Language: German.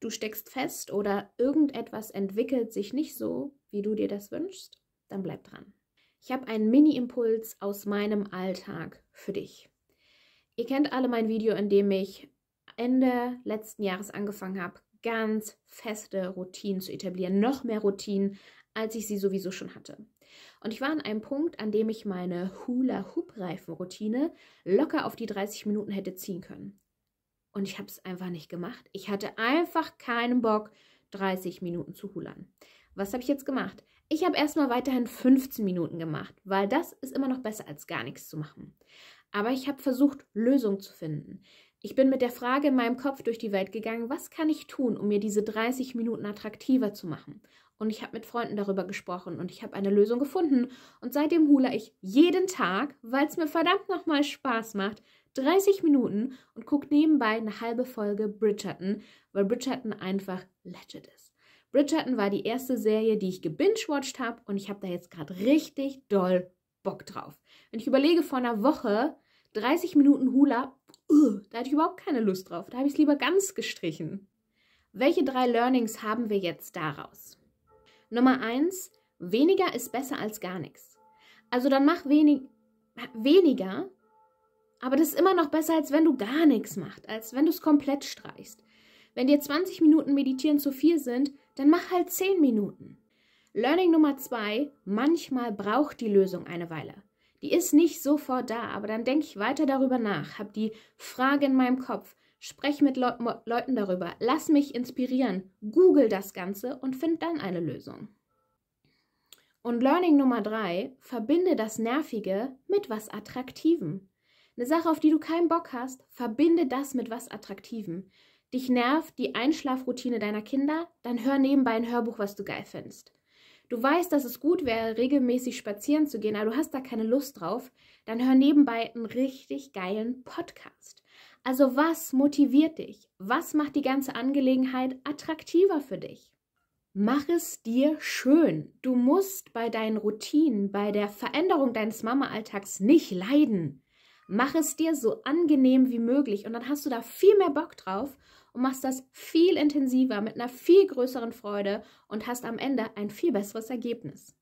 du steckst fest oder irgendetwas entwickelt sich nicht so, wie du dir das wünschst, dann bleib dran. Ich habe einen Mini-Impuls aus meinem Alltag für dich. Ihr kennt alle mein Video, in dem ich Ende letzten Jahres angefangen habe, ganz feste Routinen zu etablieren, noch mehr Routinen, als ich sie sowieso schon hatte. Und ich war an einem Punkt, an dem ich meine Hula-Hoop-Reifen-Routine locker auf die 30 Minuten hätte ziehen können. Und ich habe es einfach nicht gemacht. Ich hatte einfach keinen Bock, 30 Minuten zu hulern. Was habe ich jetzt gemacht? Ich habe erstmal weiterhin 15 Minuten gemacht, weil das ist immer noch besser als gar nichts zu machen. Aber ich habe versucht, Lösungen zu finden. Ich bin mit der Frage in meinem Kopf durch die Welt gegangen, was kann ich tun, um mir diese 30 Minuten attraktiver zu machen? Und ich habe mit Freunden darüber gesprochen und ich habe eine Lösung gefunden. Und seitdem hula ich jeden Tag, weil es mir verdammt nochmal Spaß macht, 30 Minuten und guckt nebenbei eine halbe Folge Bridgerton, weil Bridgerton einfach legit ist. Bridgerton war die erste Serie, die ich gebingewatcht habe und ich habe da jetzt gerade richtig doll Bock drauf. Wenn ich überlege, vor einer Woche 30 Minuten Hula, uh, da hatte ich überhaupt keine Lust drauf. Da habe ich es lieber ganz gestrichen. Welche drei Learnings haben wir jetzt daraus? Nummer eins: Weniger ist besser als gar nichts. Also dann mach wenig, weniger, aber das ist immer noch besser, als wenn du gar nichts machst, als wenn du es komplett streichst. Wenn dir 20 Minuten Meditieren zu viel sind, dann mach halt 10 Minuten. Learning Nummer 2, manchmal braucht die Lösung eine Weile. Die ist nicht sofort da, aber dann denke ich weiter darüber nach, habe die Frage in meinem Kopf, spreche mit Le Leuten darüber, lass mich inspirieren, google das Ganze und finde dann eine Lösung. Und Learning Nummer 3, verbinde das Nervige mit was Attraktivem. Eine Sache, auf die du keinen Bock hast, verbinde das mit was Attraktivem. Dich nervt die Einschlafroutine deiner Kinder, dann hör nebenbei ein Hörbuch, was du geil findest. Du weißt, dass es gut wäre, regelmäßig spazieren zu gehen, aber du hast da keine Lust drauf, dann hör nebenbei einen richtig geilen Podcast. Also was motiviert dich? Was macht die ganze Angelegenheit attraktiver für dich? Mach es dir schön. Du musst bei deinen Routinen, bei der Veränderung deines Mama-Alltags nicht leiden. Mach es dir so angenehm wie möglich und dann hast du da viel mehr Bock drauf und machst das viel intensiver, mit einer viel größeren Freude und hast am Ende ein viel besseres Ergebnis.